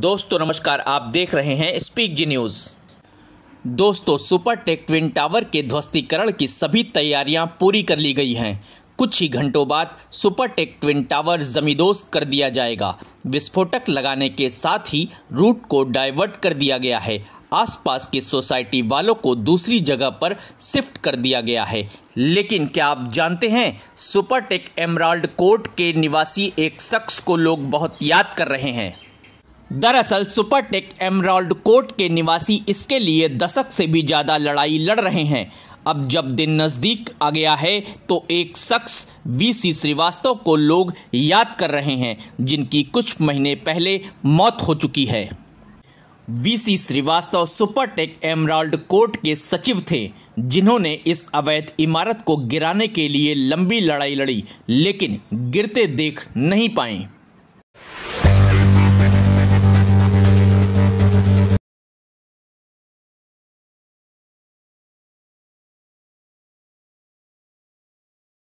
दोस्तों नमस्कार आप देख रहे हैं स्पीक जी न्यूज़ दोस्तों सुपर टेक ट्विन टावर के ध्वस्तीकरण की सभी तैयारियां पूरी कर ली गई हैं कुछ ही घंटों बाद सुपर टेक ट्विन टावर जमींदोज कर दिया जाएगा विस्फोटक लगाने के साथ ही रूट को डाइवर्ट कर दिया गया है आसपास की सोसाइटी वालों को दूसरी जगह पर शिफ्ट कर दिया गया है लेकिन क्या आप जानते हैं सुपरटेक एमराल्ड कोर्ट के निवासी एक शख्स को लोग बहुत याद कर रहे हैं दरअसल सुपरटेक एमराल्ड कोर्ट के निवासी इसके लिए दशक से भी ज़्यादा लड़ाई लड़ रहे हैं अब जब दिन नज़दीक आ गया है तो एक शख्स वीसी श्रीवास्तव को लोग याद कर रहे हैं जिनकी कुछ महीने पहले मौत हो चुकी है V C Srivastava Supertech Emerald Court के सचिव थे जिन्होंने इस अवैध इमारत को गिराने के लिए लंबी लड़ाई लड़ी लेकिन गिरते देख नहीं पाए